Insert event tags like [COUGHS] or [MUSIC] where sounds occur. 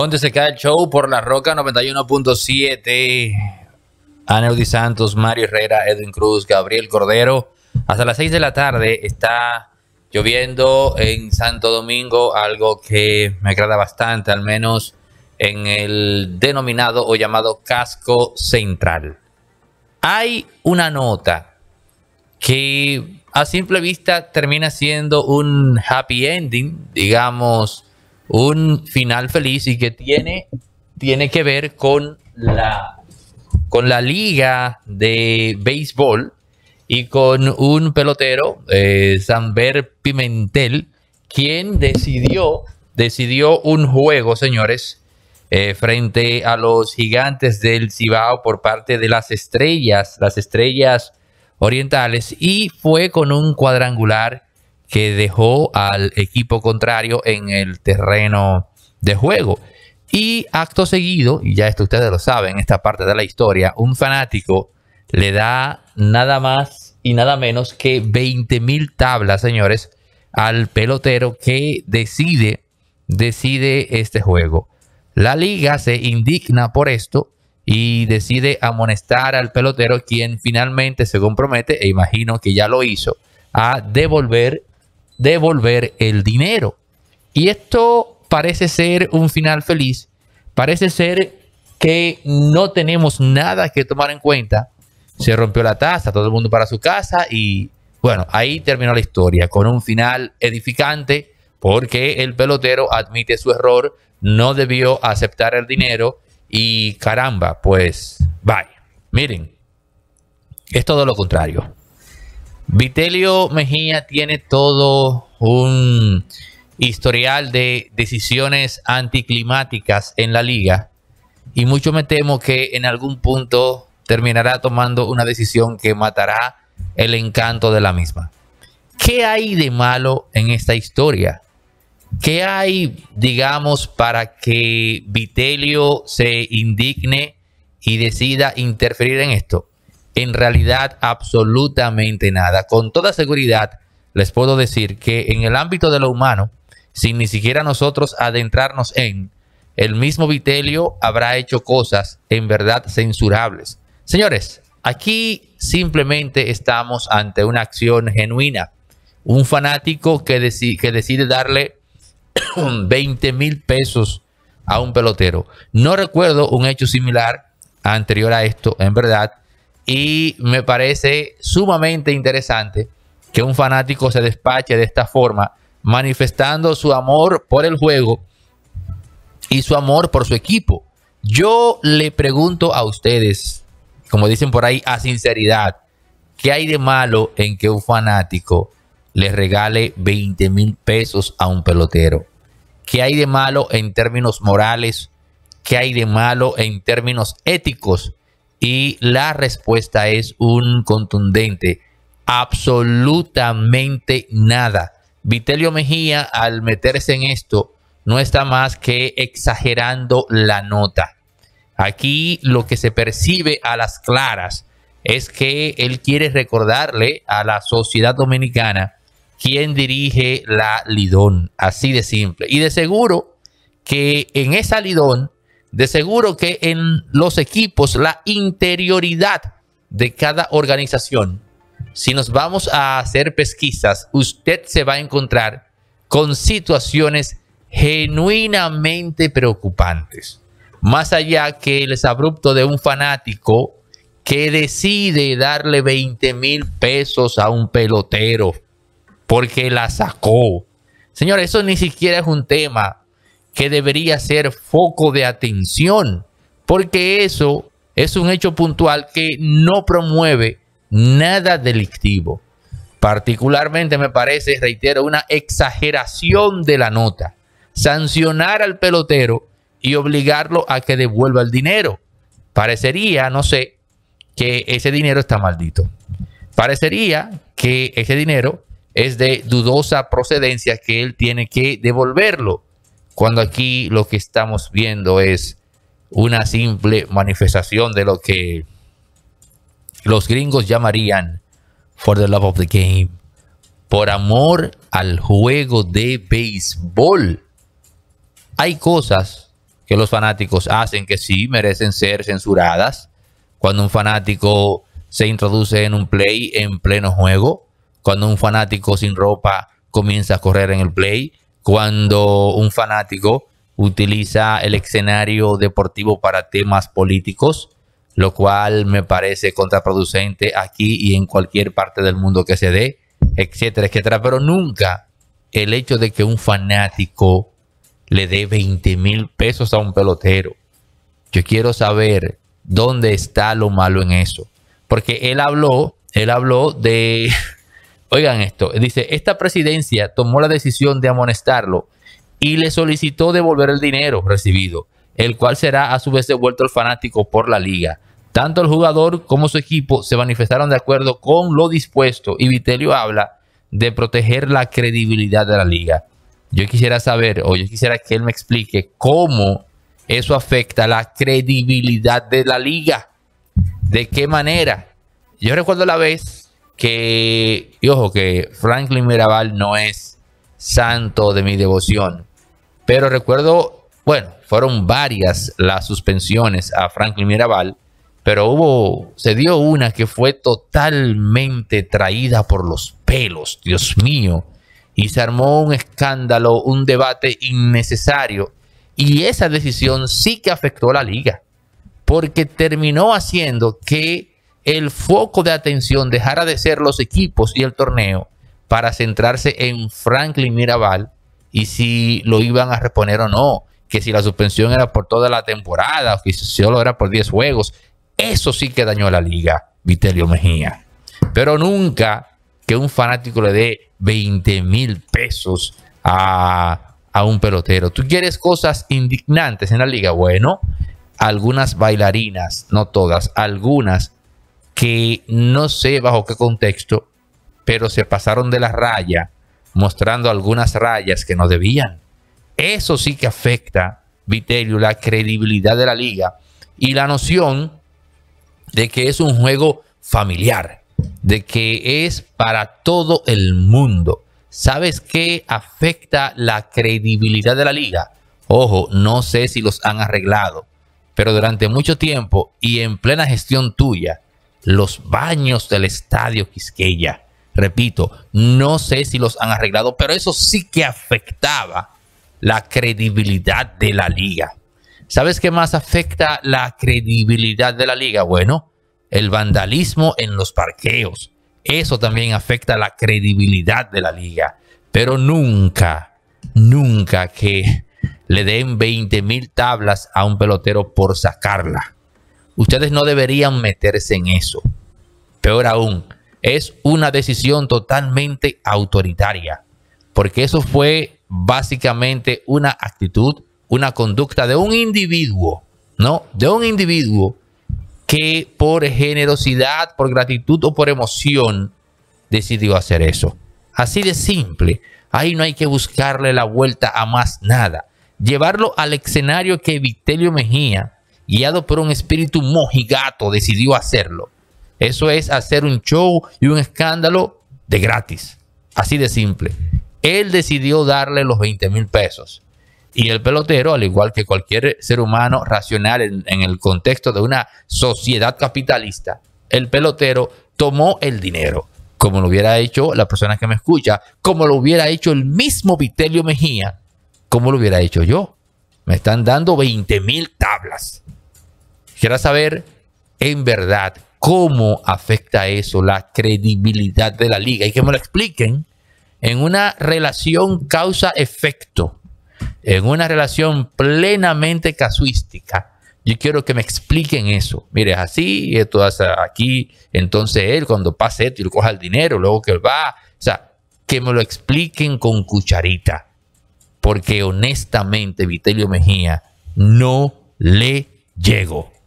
¿Dónde se cae el show por la Roca 91.7. Aneudi Santos, Mario Herrera, Edwin Cruz, Gabriel Cordero. Hasta las 6 de la tarde está lloviendo en Santo Domingo, algo que me agrada bastante, al menos en el denominado o llamado casco central. Hay una nota que a simple vista termina siendo un happy ending, digamos un final feliz y que tiene, tiene que ver con la, con la liga de béisbol y con un pelotero, eh, Samber Pimentel, quien decidió, decidió un juego, señores, eh, frente a los gigantes del Cibao por parte de las estrellas, las estrellas orientales, y fue con un cuadrangular que dejó al equipo contrario en el terreno de juego. Y acto seguido, y ya esto ustedes lo saben, esta parte de la historia, un fanático le da nada más y nada menos que 20 mil tablas, señores, al pelotero que decide, decide este juego. La liga se indigna por esto y decide amonestar al pelotero, quien finalmente se compromete, e imagino que ya lo hizo, a devolver devolver el dinero. Y esto parece ser un final feliz, parece ser que no tenemos nada que tomar en cuenta. Se rompió la taza, todo el mundo para su casa y bueno, ahí terminó la historia con un final edificante porque el pelotero admite su error, no debió aceptar el dinero y caramba, pues vaya, miren, es todo lo contrario. Vitelio Mejía tiene todo un historial de decisiones anticlimáticas en la liga y mucho me temo que en algún punto terminará tomando una decisión que matará el encanto de la misma. ¿Qué hay de malo en esta historia? ¿Qué hay, digamos, para que Vitelio se indigne y decida interferir en esto? en realidad absolutamente nada. Con toda seguridad les puedo decir que en el ámbito de lo humano, sin ni siquiera nosotros adentrarnos en, el mismo Vitelio habrá hecho cosas en verdad censurables. Señores, aquí simplemente estamos ante una acción genuina. Un fanático que, que decide darle 20 [COUGHS] mil pesos a un pelotero. No recuerdo un hecho similar anterior a esto, en verdad, y me parece sumamente interesante que un fanático se despache de esta forma, manifestando su amor por el juego y su amor por su equipo. Yo le pregunto a ustedes, como dicen por ahí, a sinceridad, ¿qué hay de malo en que un fanático le regale 20 mil pesos a un pelotero? ¿Qué hay de malo en términos morales? ¿Qué hay de malo en términos éticos? Y la respuesta es un contundente, absolutamente nada. Vitelio Mejía, al meterse en esto, no está más que exagerando la nota. Aquí lo que se percibe a las claras es que él quiere recordarle a la sociedad dominicana quién dirige la Lidón, así de simple. Y de seguro que en esa Lidón de seguro que en los equipos, la interioridad de cada organización, si nos vamos a hacer pesquisas, usted se va a encontrar con situaciones genuinamente preocupantes. Más allá que el abrupto de un fanático que decide darle 20 mil pesos a un pelotero porque la sacó. Señor, eso ni siquiera es un tema que debería ser foco de atención, porque eso es un hecho puntual que no promueve nada delictivo. Particularmente me parece, reitero, una exageración de la nota. Sancionar al pelotero y obligarlo a que devuelva el dinero. Parecería, no sé, que ese dinero está maldito. Parecería que ese dinero es de dudosa procedencia que él tiene que devolverlo cuando aquí lo que estamos viendo es una simple manifestación de lo que los gringos llamarían for the love of the game, por amor al juego de béisbol. Hay cosas que los fanáticos hacen que sí merecen ser censuradas. Cuando un fanático se introduce en un play en pleno juego, cuando un fanático sin ropa comienza a correr en el play, cuando un fanático utiliza el escenario deportivo para temas políticos, lo cual me parece contraproducente aquí y en cualquier parte del mundo que se dé, etcétera, etcétera. Pero nunca el hecho de que un fanático le dé 20 mil pesos a un pelotero. Yo quiero saber dónde está lo malo en eso. Porque él habló, él habló de Oigan esto, dice, esta presidencia tomó la decisión de amonestarlo y le solicitó devolver el dinero recibido, el cual será a su vez devuelto al fanático por la liga. Tanto el jugador como su equipo se manifestaron de acuerdo con lo dispuesto y Vitelio habla de proteger la credibilidad de la liga. Yo quisiera saber o yo quisiera que él me explique cómo eso afecta la credibilidad de la liga. ¿De qué manera? Yo recuerdo la vez que, y ojo, que Franklin Mirabal no es santo de mi devoción, pero recuerdo, bueno, fueron varias las suspensiones a Franklin Mirabal, pero hubo, se dio una que fue totalmente traída por los pelos, Dios mío, y se armó un escándalo, un debate innecesario, y esa decisión sí que afectó a la liga, porque terminó haciendo que el foco de atención dejara de ser los equipos y el torneo para centrarse en Franklin Mirabal y si lo iban a reponer o no, que si la suspensión era por toda la temporada o que solo era por 10 juegos, eso sí que dañó la liga, Vitelio Mejía. Pero nunca que un fanático le dé 20 mil pesos a, a un pelotero. Tú quieres cosas indignantes en la liga. Bueno, algunas bailarinas, no todas, algunas que no sé bajo qué contexto, pero se pasaron de la raya, mostrando algunas rayas que no debían. Eso sí que afecta, Vitelio, la credibilidad de la liga y la noción de que es un juego familiar, de que es para todo el mundo. ¿Sabes qué afecta la credibilidad de la liga? Ojo, no sé si los han arreglado, pero durante mucho tiempo y en plena gestión tuya, los baños del estadio Quisqueya. Repito, no sé si los han arreglado, pero eso sí que afectaba la credibilidad de la liga. ¿Sabes qué más afecta la credibilidad de la liga? Bueno, el vandalismo en los parqueos. Eso también afecta la credibilidad de la liga. Pero nunca, nunca que le den 20 mil tablas a un pelotero por sacarla. Ustedes no deberían meterse en eso. Peor aún, es una decisión totalmente autoritaria, porque eso fue básicamente una actitud, una conducta de un individuo, ¿no? De un individuo que por generosidad, por gratitud o por emoción decidió hacer eso. Así de simple. Ahí no hay que buscarle la vuelta a más nada. Llevarlo al escenario que Vitelio Mejía guiado por un espíritu mojigato, decidió hacerlo. Eso es hacer un show y un escándalo de gratis. Así de simple. Él decidió darle los 20 mil pesos. Y el pelotero, al igual que cualquier ser humano racional en, el contexto de una sociedad capitalista, el pelotero tomó el dinero, como lo hubiera hecho la persona que me escucha, como lo hubiera hecho el mismo Vitelio Mejía, como lo hubiera hecho yo. Me están dando 20 mil tablas. Quiero saber en verdad cómo afecta eso la credibilidad de la liga y que me lo expliquen en una relación causa-efecto, en una relación plenamente casuística. Yo quiero que me expliquen eso. Mire, es así, esto hace aquí, entonces él cuando pase esto y le coja el dinero, luego que él va, o sea, que me lo expliquen con cucharita. Porque honestamente, Vitelio Mejía, no le llegó.